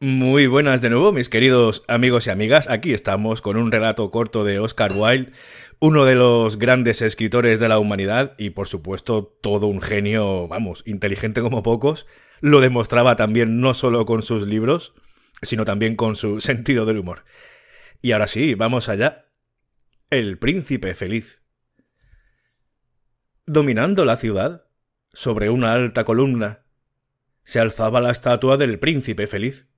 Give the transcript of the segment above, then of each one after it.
Muy buenas de nuevo, mis queridos amigos y amigas. Aquí estamos con un relato corto de Oscar Wilde, uno de los grandes escritores de la humanidad y por supuesto todo un genio, vamos, inteligente como pocos. Lo demostraba también no solo con sus libros, sino también con su sentido del humor. Y ahora sí, vamos allá. El príncipe feliz. Dominando la ciudad, sobre una alta columna, se alzaba la estatua del príncipe feliz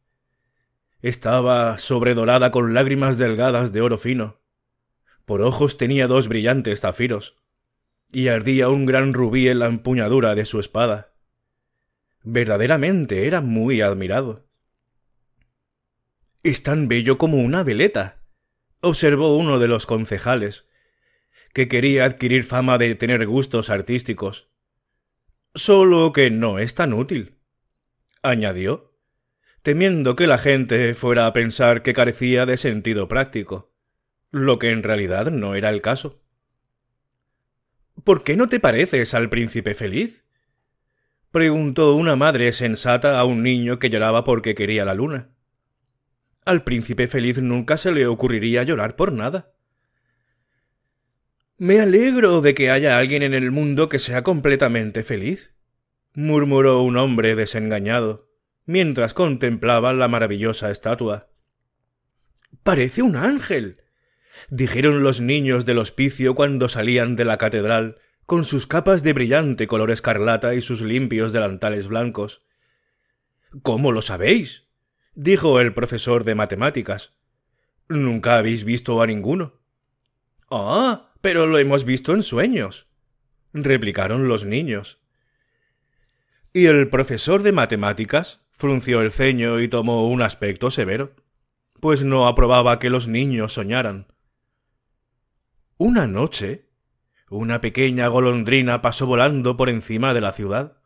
estaba sobredorada con lágrimas delgadas de oro fino. Por ojos tenía dos brillantes zafiros, y ardía un gran rubí en la empuñadura de su espada. Verdaderamente era muy admirado. Es tan bello como una veleta, observó uno de los concejales, que quería adquirir fama de tener gustos artísticos. Solo que no es tan útil, añadió temiendo que la gente fuera a pensar que carecía de sentido práctico, lo que en realidad no era el caso. ¿Por qué no te pareces al príncipe feliz? preguntó una madre sensata a un niño que lloraba porque quería la luna. Al príncipe feliz nunca se le ocurriría llorar por nada. Me alegro de que haya alguien en el mundo que sea completamente feliz, murmuró un hombre desengañado mientras contemplaban la maravillosa estatua. Parece un ángel. dijeron los niños del hospicio cuando salían de la catedral, con sus capas de brillante color escarlata y sus limpios delantales blancos. ¿Cómo lo sabéis? dijo el profesor de matemáticas. Nunca habéis visto a ninguno. Ah, pero lo hemos visto en sueños, replicaron los niños. Y el profesor de matemáticas frunció el ceño y tomó un aspecto severo, pues no aprobaba que los niños soñaran. Una noche, una pequeña golondrina pasó volando por encima de la ciudad.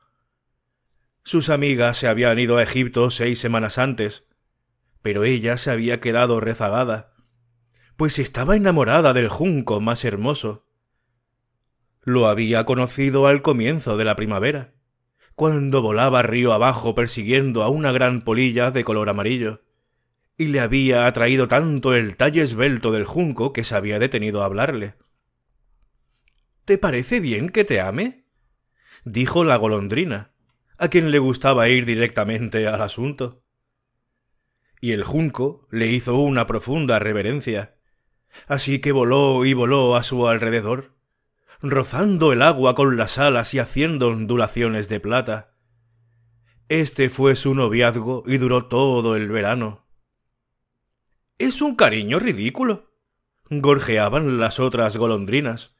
Sus amigas se habían ido a Egipto seis semanas antes, pero ella se había quedado rezagada, pues estaba enamorada del junco más hermoso. Lo había conocido al comienzo de la primavera cuando volaba río abajo persiguiendo a una gran polilla de color amarillo. Y le había atraído tanto el talle esbelto del junco que se había detenido a hablarle. ¿Te parece bien que te ame? dijo la golondrina, a quien le gustaba ir directamente al asunto. Y el junco le hizo una profunda reverencia, así que voló y voló a su alrededor, rozando el agua con las alas y haciendo ondulaciones de plata. Este fue su noviazgo y duró todo el verano. Es un cariño ridículo, gorjeaban las otras golondrinas.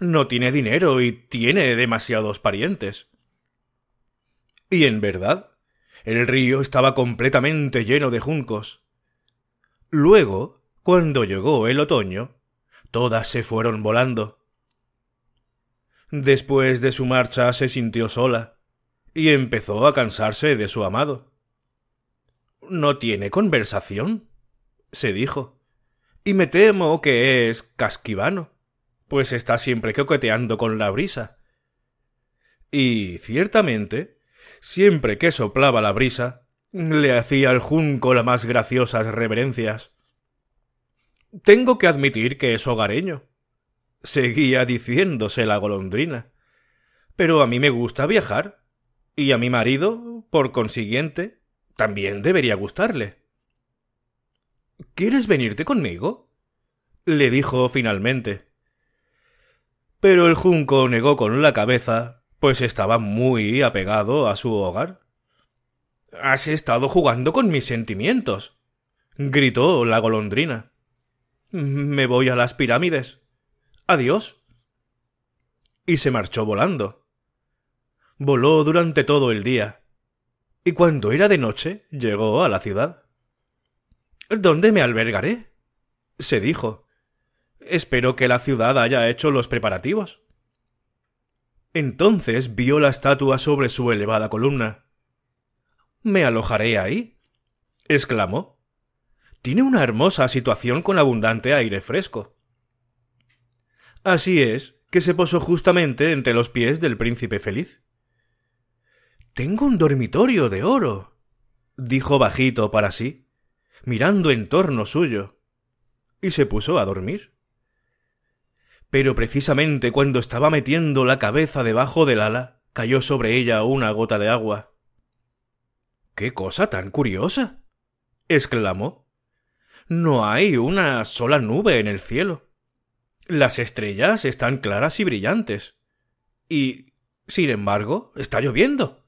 No tiene dinero y tiene demasiados parientes. Y en verdad, el río estaba completamente lleno de juncos. Luego, cuando llegó el otoño, todas se fueron volando. Después de su marcha se sintió sola y empezó a cansarse de su amado. No tiene conversación, se dijo, y me temo que es casquivano, pues está siempre coqueteando con la brisa. Y ciertamente, siempre que soplaba la brisa, le hacía al junco las más graciosas reverencias. Tengo que admitir que es hogareño, seguía diciéndose la golondrina. Pero a mí me gusta viajar, y a mi marido, por consiguiente, también debería gustarle. ¿Quieres venirte conmigo? le dijo finalmente. Pero el junco negó con la cabeza, pues estaba muy apegado a su hogar. Has estado jugando con mis sentimientos, gritó la golondrina. Me voy a las pirámides. Adiós. Y se marchó volando. Voló durante todo el día. Y cuando era de noche, llegó a la ciudad. ¿Dónde me albergaré? se dijo. Espero que la ciudad haya hecho los preparativos. Entonces vio la estatua sobre su elevada columna. Me alojaré ahí, exclamó. Tiene una hermosa situación con abundante aire fresco. Así es, que se posó justamente entre los pies del príncipe feliz. Tengo un dormitorio de oro, dijo bajito para sí, mirando en torno suyo, y se puso a dormir. Pero precisamente cuando estaba metiendo la cabeza debajo del ala, cayó sobre ella una gota de agua. ¡Qué cosa tan curiosa! exclamó. No hay una sola nube en el cielo. Las estrellas están claras y brillantes. Y, sin embargo, está lloviendo.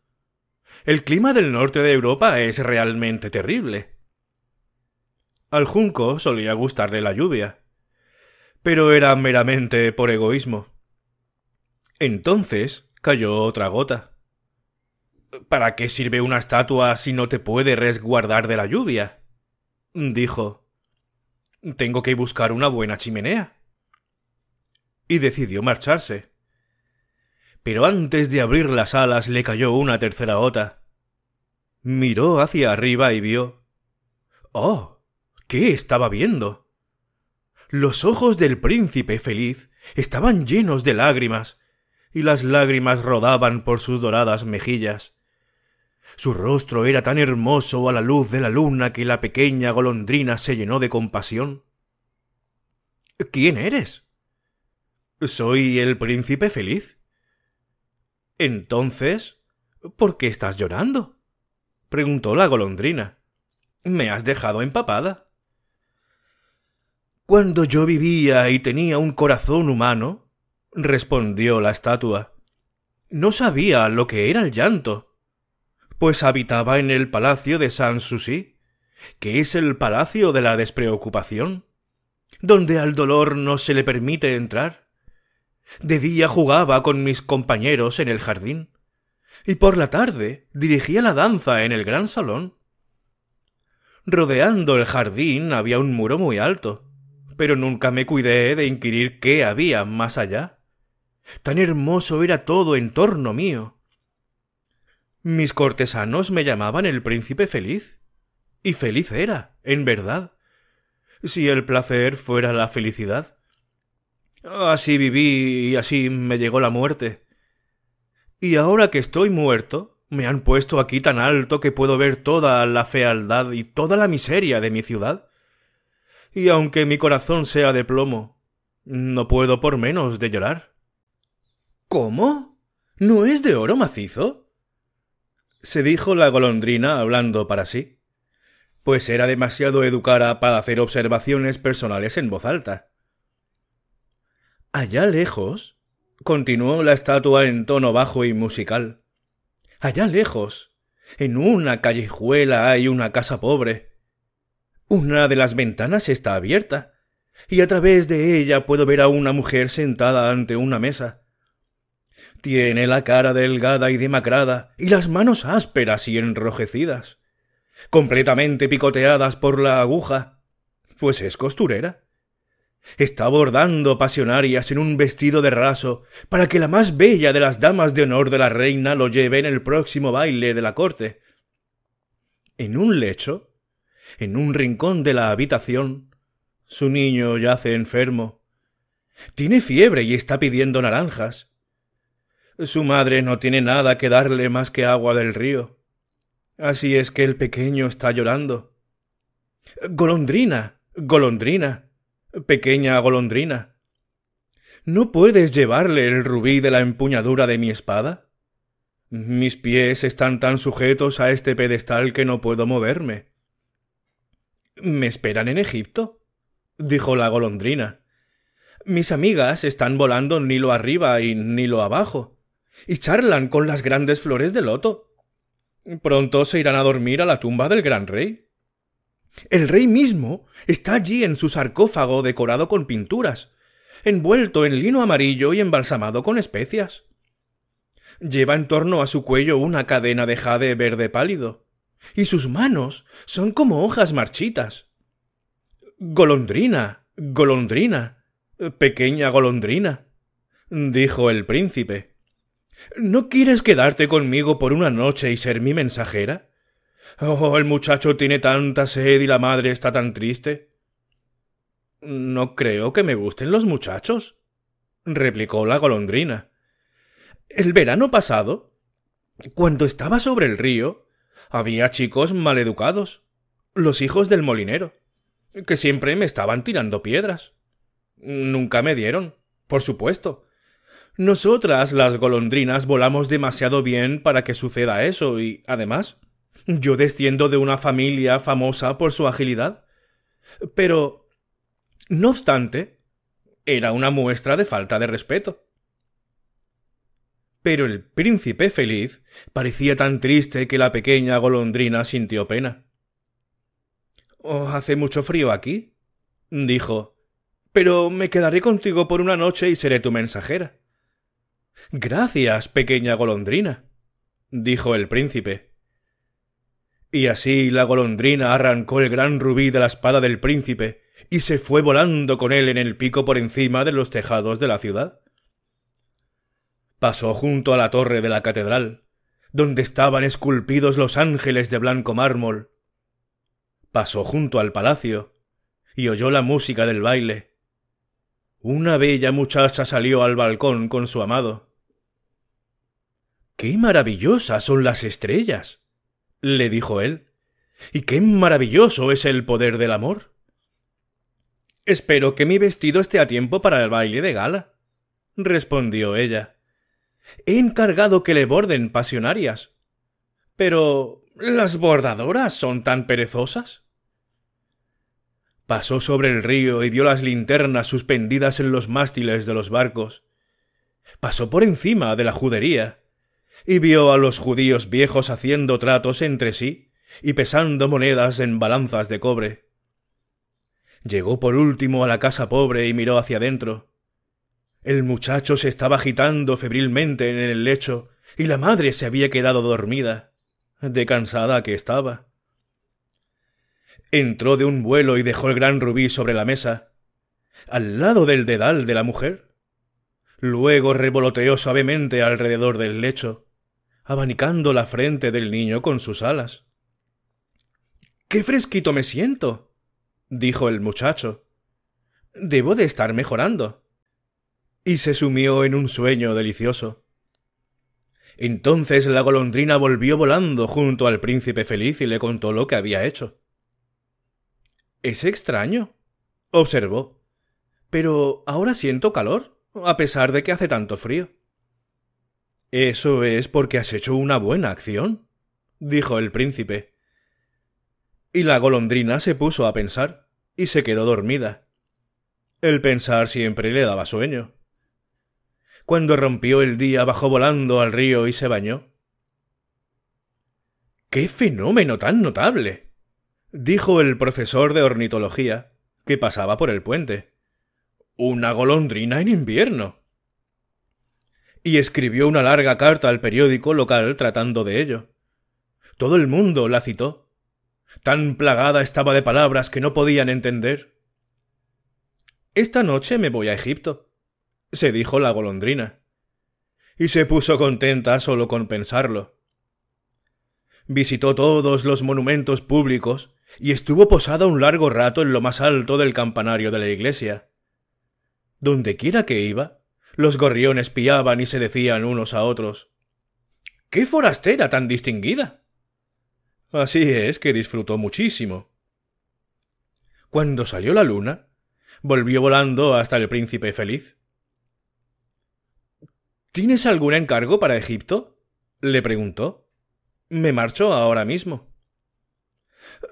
El clima del norte de Europa es realmente terrible. Al junco solía gustarle la lluvia, pero era meramente por egoísmo. Entonces cayó otra gota. ¿Para qué sirve una estatua si no te puede resguardar de la lluvia? dijo. Tengo que buscar una buena chimenea y decidió marcharse. Pero antes de abrir las alas le cayó una tercera gota. Miró hacia arriba y vio. ¡Oh! ¿Qué estaba viendo? Los ojos del príncipe feliz estaban llenos de lágrimas, y las lágrimas rodaban por sus doradas mejillas. Su rostro era tan hermoso a la luz de la luna que la pequeña golondrina se llenó de compasión. ¿Quién eres? ¿Soy el príncipe feliz? Entonces, ¿por qué estás llorando? preguntó la golondrina. Me has dejado empapada. Cuando yo vivía y tenía un corazón humano, respondió la estatua, no sabía lo que era el llanto, pues habitaba en el palacio de San que es el palacio de la despreocupación, donde al dolor no se le permite entrar de día jugaba con mis compañeros en el jardín, y por la tarde dirigía la danza en el gran salón. Rodeando el jardín había un muro muy alto, pero nunca me cuidé de inquirir qué había más allá. Tan hermoso era todo en torno mío. Mis cortesanos me llamaban el príncipe feliz, y feliz era, en verdad, si el placer fuera la felicidad. Así viví y así me llegó la muerte. Y ahora que estoy muerto, me han puesto aquí tan alto que puedo ver toda la fealdad y toda la miseria de mi ciudad. Y aunque mi corazón sea de plomo, no puedo por menos de llorar. ¿Cómo? ¿No es de oro macizo? se dijo la golondrina hablando para sí, pues era demasiado educada para hacer observaciones personales en voz alta. Allá lejos, continuó la estatua en tono bajo y musical. Allá lejos, en una callejuela hay una casa pobre. Una de las ventanas está abierta, y a través de ella puedo ver a una mujer sentada ante una mesa. Tiene la cara delgada y demacrada, y las manos ásperas y enrojecidas, completamente picoteadas por la aguja, pues es costurera. Está bordando pasionarias en un vestido de raso para que la más bella de las damas de honor de la reina lo lleve en el próximo baile de la corte. En un lecho, en un rincón de la habitación, su niño yace enfermo. Tiene fiebre y está pidiendo naranjas. Su madre no tiene nada que darle más que agua del río. Así es que el pequeño está llorando. Golondrina, golondrina, pequeña golondrina. ¿No puedes llevarle el rubí de la empuñadura de mi espada? Mis pies están tan sujetos a este pedestal que no puedo moverme. ¿Me esperan en Egipto? dijo la golondrina. Mis amigas están volando Nilo arriba y Nilo abajo, y charlan con las grandes flores de loto. Pronto se irán a dormir a la tumba del gran rey. El rey mismo está allí en su sarcófago decorado con pinturas, envuelto en lino amarillo y embalsamado con especias. Lleva en torno a su cuello una cadena de jade verde pálido, y sus manos son como hojas marchitas. Golondrina, golondrina, pequeña golondrina, dijo el príncipe. ¿No quieres quedarte conmigo por una noche y ser mi mensajera? Oh, el muchacho tiene tanta sed y la madre está tan triste. No creo que me gusten los muchachos, replicó la golondrina. El verano pasado, cuando estaba sobre el río, había chicos maleducados, los hijos del molinero, que siempre me estaban tirando piedras. Nunca me dieron, por supuesto. Nosotras las golondrinas volamos demasiado bien para que suceda eso y, además, yo desciendo de una familia famosa por su agilidad. Pero... No obstante, era una muestra de falta de respeto. Pero el príncipe feliz parecía tan triste que la pequeña golondrina sintió pena. Oh, hace mucho frío aquí, dijo. Pero me quedaré contigo por una noche y seré tu mensajera. Gracias, pequeña golondrina, dijo el príncipe. Y así la golondrina arrancó el gran rubí de la espada del príncipe y se fue volando con él en el pico por encima de los tejados de la ciudad. Pasó junto a la torre de la catedral, donde estaban esculpidos los ángeles de blanco mármol. Pasó junto al palacio y oyó la música del baile. Una bella muchacha salió al balcón con su amado. ¡Qué maravillosas son las estrellas! le dijo él. ¿Y qué maravilloso es el poder del amor? Espero que mi vestido esté a tiempo para el baile de gala, respondió ella. He encargado que le borden pasionarias. Pero. ¿Las bordadoras son tan perezosas? Pasó sobre el río y vio las linternas suspendidas en los mástiles de los barcos. Pasó por encima de la judería y vio a los judíos viejos haciendo tratos entre sí y pesando monedas en balanzas de cobre. Llegó por último a la casa pobre y miró hacia adentro. El muchacho se estaba agitando febrilmente en el lecho y la madre se había quedado dormida, de cansada que estaba. Entró de un vuelo y dejó el gran rubí sobre la mesa, al lado del dedal de la mujer. Luego revoloteó suavemente alrededor del lecho, abanicando la frente del niño con sus alas. ¡Qué fresquito me siento! dijo el muchacho. Debo de estar mejorando. Y se sumió en un sueño delicioso. Entonces la golondrina volvió volando junto al príncipe feliz y le contó lo que había hecho. Es extraño, observó. Pero ahora siento calor, a pesar de que hace tanto frío. Eso es porque has hecho una buena acción, dijo el príncipe. Y la golondrina se puso a pensar, y se quedó dormida. El pensar siempre le daba sueño. Cuando rompió el día bajó volando al río y se bañó. ¡Qué fenómeno tan notable! dijo el profesor de ornitología, que pasaba por el puente. Una golondrina en invierno y escribió una larga carta al periódico local tratando de ello. Todo el mundo la citó. Tan plagada estaba de palabras que no podían entender. Esta noche me voy a Egipto, se dijo la golondrina. Y se puso contenta solo con pensarlo. Visitó todos los monumentos públicos y estuvo posada un largo rato en lo más alto del campanario de la iglesia. donde quiera que iba, los gorriones piaban y se decían unos a otros ¡Qué forastera tan distinguida! Así es que disfrutó muchísimo. Cuando salió la luna, volvió volando hasta el príncipe feliz. ¿Tienes algún encargo para Egipto? le preguntó. Me marcho ahora mismo.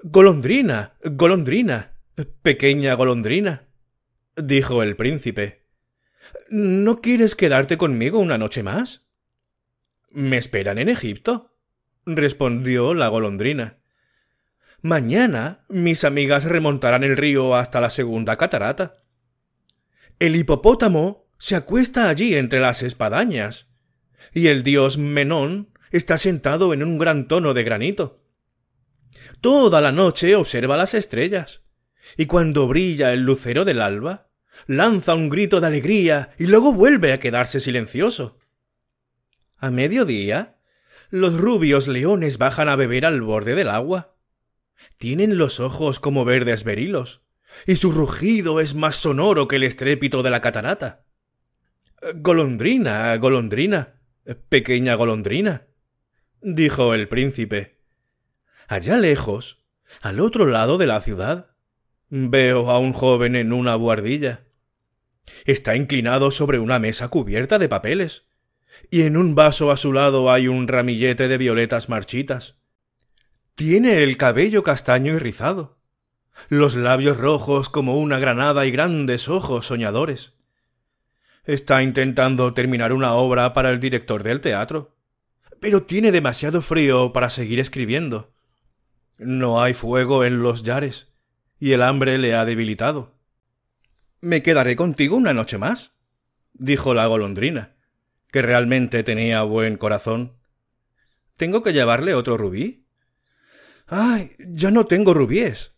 Golondrina, golondrina, pequeña golondrina, dijo el príncipe. ¿No quieres quedarte conmigo una noche más? Me esperan en Egipto, respondió la golondrina. Mañana mis amigas remontarán el río hasta la segunda catarata. El hipopótamo se acuesta allí entre las espadañas, y el dios Menón está sentado en un gran tono de granito. Toda la noche observa las estrellas, y cuando brilla el lucero del alba, lanza un grito de alegría y luego vuelve a quedarse silencioso. A mediodía, los rubios leones bajan a beber al borde del agua. Tienen los ojos como verdes berilos, y su rugido es más sonoro que el estrépito de la catarata. Golondrina, golondrina, pequeña golondrina, dijo el príncipe. Allá lejos, al otro lado de la ciudad, veo a un joven en una buhardilla. Está inclinado sobre una mesa cubierta de papeles, y en un vaso a su lado hay un ramillete de violetas marchitas. Tiene el cabello castaño y rizado, los labios rojos como una granada y grandes ojos soñadores. Está intentando terminar una obra para el director del teatro, pero tiene demasiado frío para seguir escribiendo. No hay fuego en los yares, y el hambre le ha debilitado. Me quedaré contigo una noche más, dijo la golondrina, que realmente tenía buen corazón. ¿Tengo que llevarle otro rubí? Ay, ya no tengo rubíes,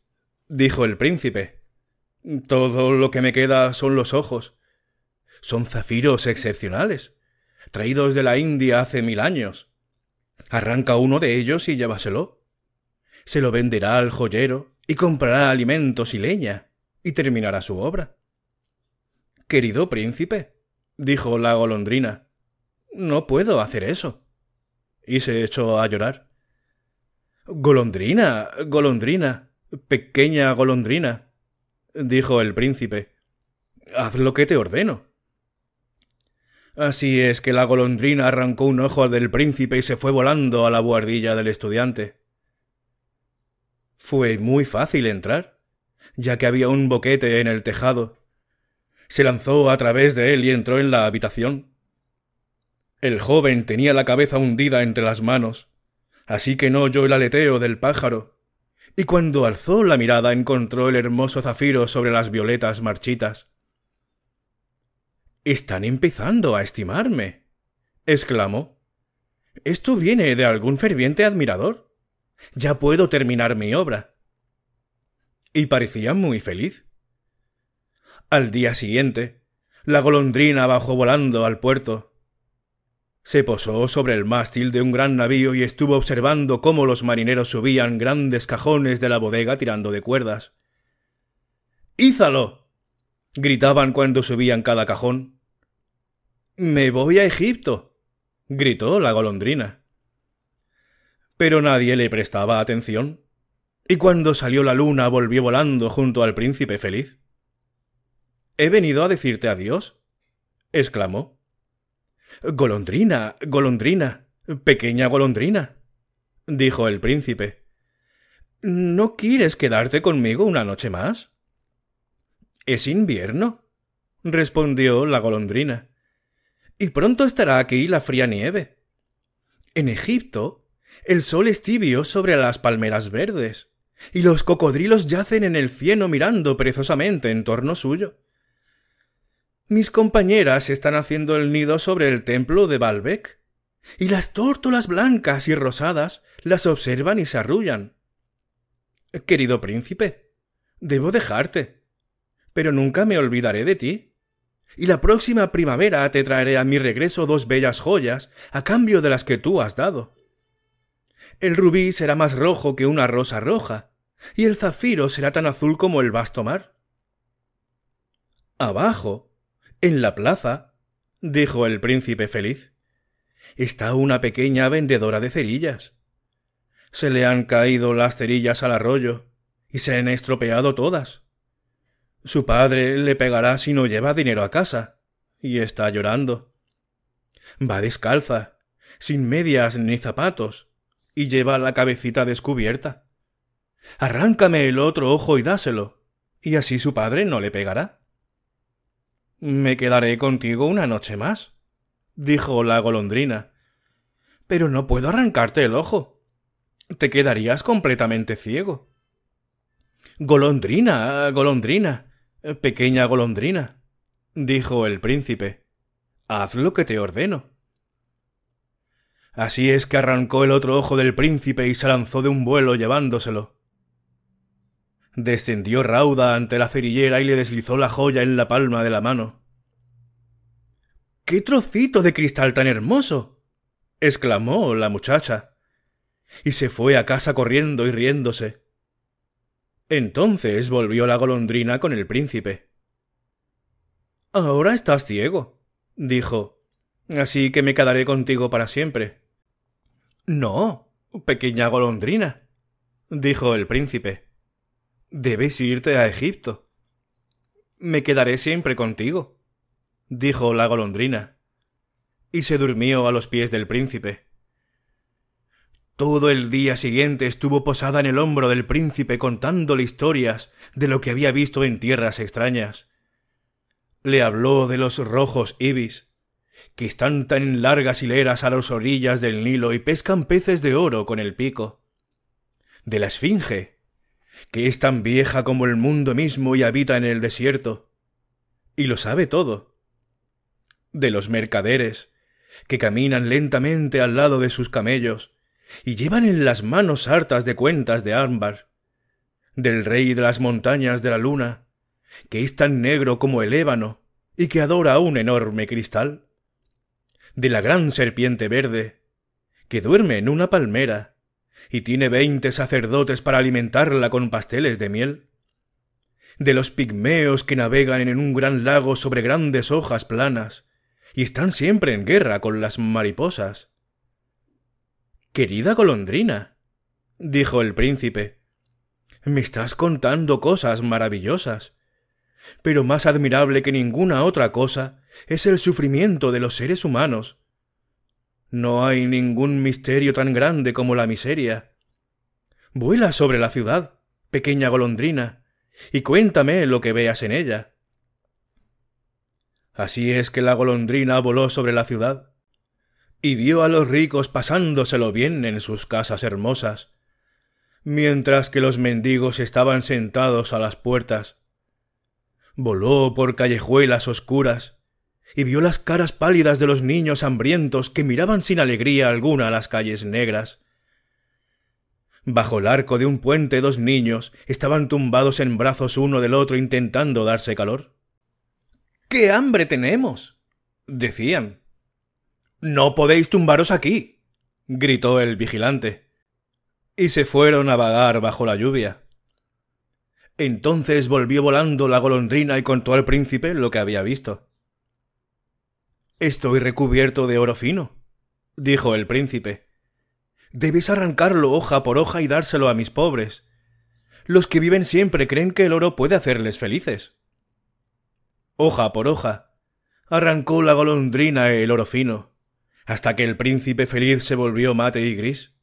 dijo el príncipe. Todo lo que me queda son los ojos. Son zafiros excepcionales, traídos de la India hace mil años. Arranca uno de ellos y llévaselo. Se lo venderá al joyero y comprará alimentos y leña, y terminará su obra. Querido príncipe, dijo la golondrina, no puedo hacer eso. Y se echó a llorar. Golondrina, golondrina, pequeña golondrina, dijo el príncipe, haz lo que te ordeno. Así es que la golondrina arrancó un ojo del príncipe y se fue volando a la buhardilla del estudiante. Fue muy fácil entrar, ya que había un boquete en el tejado se lanzó a través de él y entró en la habitación. El joven tenía la cabeza hundida entre las manos, así que no oyó el aleteo del pájaro, y cuando alzó la mirada encontró el hermoso zafiro sobre las violetas marchitas. Están empezando a estimarme, exclamó. Esto viene de algún ferviente admirador. Ya puedo terminar mi obra. Y parecía muy feliz. Al día siguiente, la golondrina bajó volando al puerto. Se posó sobre el mástil de un gran navío y estuvo observando cómo los marineros subían grandes cajones de la bodega tirando de cuerdas. ¡Ízalo! gritaban cuando subían cada cajón. Me voy a Egipto, gritó la golondrina. Pero nadie le prestaba atención, y cuando salió la luna volvió volando junto al príncipe feliz. He venido a decirte adiós, exclamó. Golondrina, golondrina, pequeña golondrina, dijo el príncipe. ¿No quieres quedarte conmigo una noche más? Es invierno, respondió la golondrina. Y pronto estará aquí la fría nieve. En Egipto, el sol es tibio sobre las palmeras verdes, y los cocodrilos yacen en el cieno mirando perezosamente en torno suyo. Mis compañeras están haciendo el nido sobre el templo de Balbec, y las tórtolas blancas y rosadas las observan y se arrullan. Querido príncipe, debo dejarte, pero nunca me olvidaré de ti. Y la próxima primavera te traeré a mi regreso dos bellas joyas a cambio de las que tú has dado. El rubí será más rojo que una rosa roja, y el zafiro será tan azul como el vasto mar. Abajo, en la plaza, dijo el príncipe feliz, está una pequeña vendedora de cerillas. Se le han caído las cerillas al arroyo y se han estropeado todas. Su padre le pegará si no lleva dinero a casa, y está llorando. Va descalza, sin medias ni zapatos, y lleva la cabecita descubierta. Arráncame el otro ojo y dáselo, y así su padre no le pegará. Me quedaré contigo una noche más, dijo la golondrina. Pero no puedo arrancarte el ojo. Te quedarías completamente ciego. Golondrina, golondrina, pequeña golondrina, dijo el príncipe. Haz lo que te ordeno. Así es que arrancó el otro ojo del príncipe y se lanzó de un vuelo llevándoselo. Descendió rauda ante la cerillera y le deslizó la joya en la palma de la mano. ¡Qué trocito de cristal tan hermoso! exclamó la muchacha, y se fue a casa corriendo y riéndose. Entonces volvió la golondrina con el príncipe. Ahora estás ciego, dijo, así que me quedaré contigo para siempre. No, pequeña golondrina, dijo el príncipe. Debes irte a Egipto. Me quedaré siempre contigo, dijo la golondrina, y se durmió a los pies del príncipe. Todo el día siguiente estuvo posada en el hombro del príncipe contándole historias de lo que había visto en tierras extrañas. Le habló de los rojos ibis, que están tan largas hileras a las orillas del Nilo y pescan peces de oro con el pico. De la esfinge, que es tan vieja como el mundo mismo y habita en el desierto. Y lo sabe todo. De los mercaderes, que caminan lentamente al lado de sus camellos, y llevan en las manos hartas de cuentas de ámbar. Del rey de las montañas de la luna, que es tan negro como el ébano, y que adora un enorme cristal. De la gran serpiente verde, que duerme en una palmera, y tiene veinte sacerdotes para alimentarla con pasteles de miel. De los pigmeos que navegan en un gran lago sobre grandes hojas planas, y están siempre en guerra con las mariposas. Querida golondrina, dijo el príncipe, me estás contando cosas maravillosas. Pero más admirable que ninguna otra cosa es el sufrimiento de los seres humanos, no hay ningún misterio tan grande como la miseria. Vuela sobre la ciudad, pequeña golondrina, y cuéntame lo que veas en ella. Así es que la golondrina voló sobre la ciudad, y vio a los ricos pasándoselo bien en sus casas hermosas, mientras que los mendigos estaban sentados a las puertas. Voló por callejuelas oscuras, y vio las caras pálidas de los niños hambrientos que miraban sin alegría alguna a las calles negras. Bajo el arco de un puente dos niños estaban tumbados en brazos uno del otro intentando darse calor. ¡Qué hambre tenemos! decían. No podéis tumbaros aquí. gritó el vigilante. Y se fueron a vagar bajo la lluvia. Entonces volvió volando la golondrina y contó al príncipe lo que había visto. Estoy recubierto de oro fino, dijo el príncipe. «Debes arrancarlo hoja por hoja y dárselo a mis pobres. Los que viven siempre creen que el oro puede hacerles felices. Hoja por hoja, arrancó la golondrina el oro fino, hasta que el príncipe feliz se volvió mate y gris.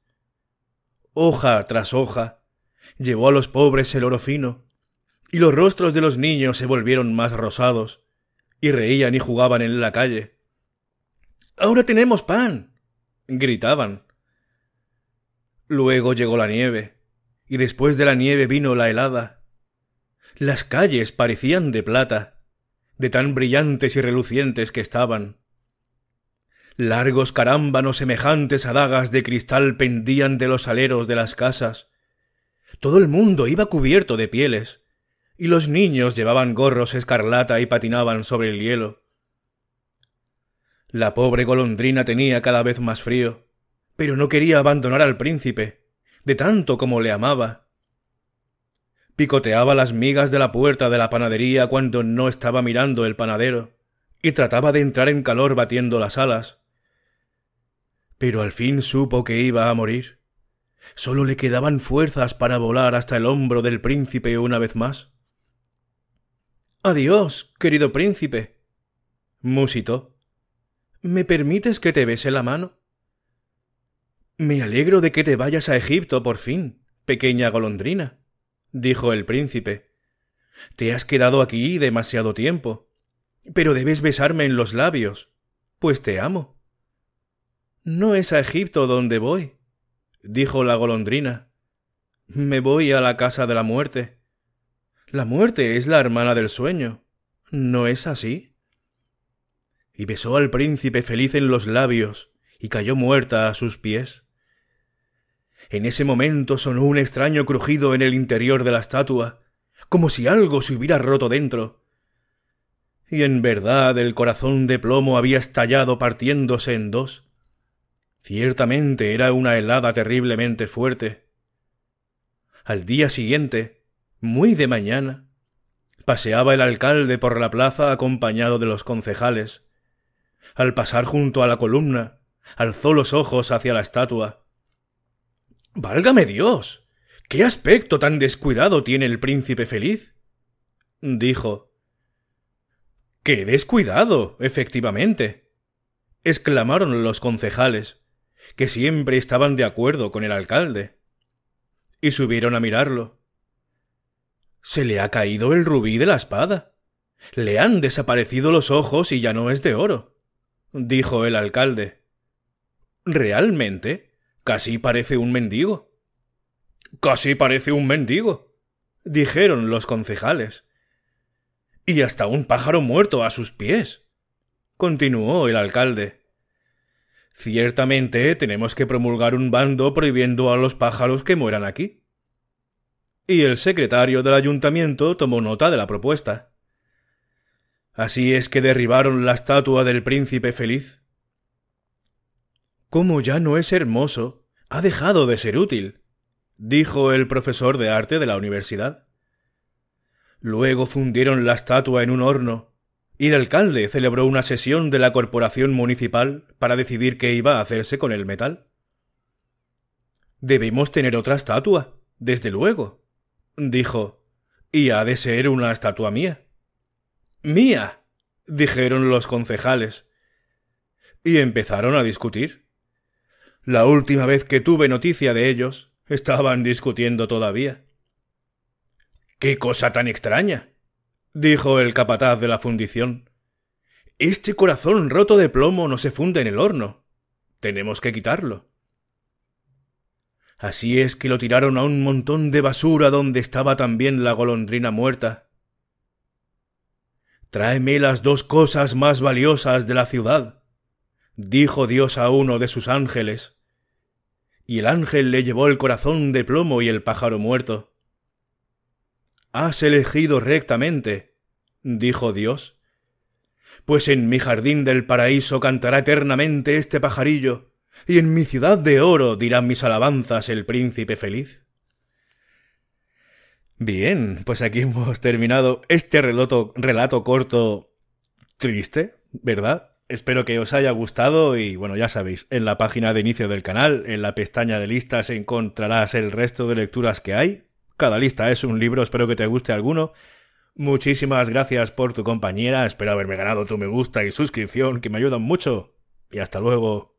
Hoja tras hoja, llevó a los pobres el oro fino, y los rostros de los niños se volvieron más rosados, y reían y jugaban en la calle. Ahora tenemos pan. gritaban. Luego llegó la nieve, y después de la nieve vino la helada. Las calles parecían de plata, de tan brillantes y relucientes que estaban. Largos carámbanos semejantes a dagas de cristal pendían de los aleros de las casas. Todo el mundo iba cubierto de pieles, y los niños llevaban gorros escarlata y patinaban sobre el hielo. La pobre golondrina tenía cada vez más frío, pero no quería abandonar al príncipe, de tanto como le amaba. Picoteaba las migas de la puerta de la panadería cuando no estaba mirando el panadero, y trataba de entrar en calor batiendo las alas. Pero al fin supo que iba a morir. Solo le quedaban fuerzas para volar hasta el hombro del príncipe una vez más. Adiós, querido príncipe. musitó. ¿Me permites que te bese la mano? Me alegro de que te vayas a Egipto por fin, pequeña golondrina, dijo el príncipe. Te has quedado aquí demasiado tiempo, pero debes besarme en los labios, pues te amo. No es a Egipto donde voy, dijo la golondrina. Me voy a la casa de la muerte. La muerte es la hermana del sueño. ¿No es así? y besó al príncipe feliz en los labios, y cayó muerta a sus pies. En ese momento sonó un extraño crujido en el interior de la estatua, como si algo se hubiera roto dentro. Y en verdad el corazón de plomo había estallado partiéndose en dos. Ciertamente era una helada terriblemente fuerte. Al día siguiente, muy de mañana, paseaba el alcalde por la plaza acompañado de los concejales. Al pasar junto a la columna, alzó los ojos hacia la estatua. Válgame Dios. ¿Qué aspecto tan descuidado tiene el príncipe feliz? dijo. ¡Qué descuidado! efectivamente. exclamaron los concejales, que siempre estaban de acuerdo con el alcalde. Y subieron a mirarlo. Se le ha caído el rubí de la espada. Le han desaparecido los ojos y ya no es de oro dijo el alcalde. Realmente, casi parece un mendigo. Casi parece un mendigo, dijeron los concejales. Y hasta un pájaro muerto a sus pies, continuó el alcalde. Ciertamente tenemos que promulgar un bando prohibiendo a los pájaros que mueran aquí. Y el secretario del ayuntamiento tomó nota de la propuesta. Así es que derribaron la estatua del príncipe feliz. Como ya no es hermoso, ha dejado de ser útil, dijo el profesor de arte de la universidad. Luego fundieron la estatua en un horno, y el alcalde celebró una sesión de la corporación municipal para decidir qué iba a hacerse con el metal. Debemos tener otra estatua, desde luego, dijo, y ha de ser una estatua mía mía, dijeron los concejales. Y empezaron a discutir. La última vez que tuve noticia de ellos, estaban discutiendo todavía. ¡Qué cosa tan extraña! dijo el capataz de la fundición. Este corazón roto de plomo no se funde en el horno. Tenemos que quitarlo. Así es que lo tiraron a un montón de basura donde estaba también la golondrina muerta, Tráeme las dos cosas más valiosas de la ciudad, dijo Dios a uno de sus ángeles. Y el ángel le llevó el corazón de plomo y el pájaro muerto. Has elegido rectamente, dijo Dios, pues en mi jardín del paraíso cantará eternamente este pajarillo, y en mi ciudad de oro dirán mis alabanzas el príncipe feliz. Bien, pues aquí hemos terminado este relato, relato corto triste, ¿verdad? Espero que os haya gustado y bueno, ya sabéis, en la página de inicio del canal, en la pestaña de listas encontrarás el resto de lecturas que hay. Cada lista es un libro, espero que te guste alguno. Muchísimas gracias por tu compañera, espero haberme ganado tu me gusta y suscripción, que me ayudan mucho. Y hasta luego.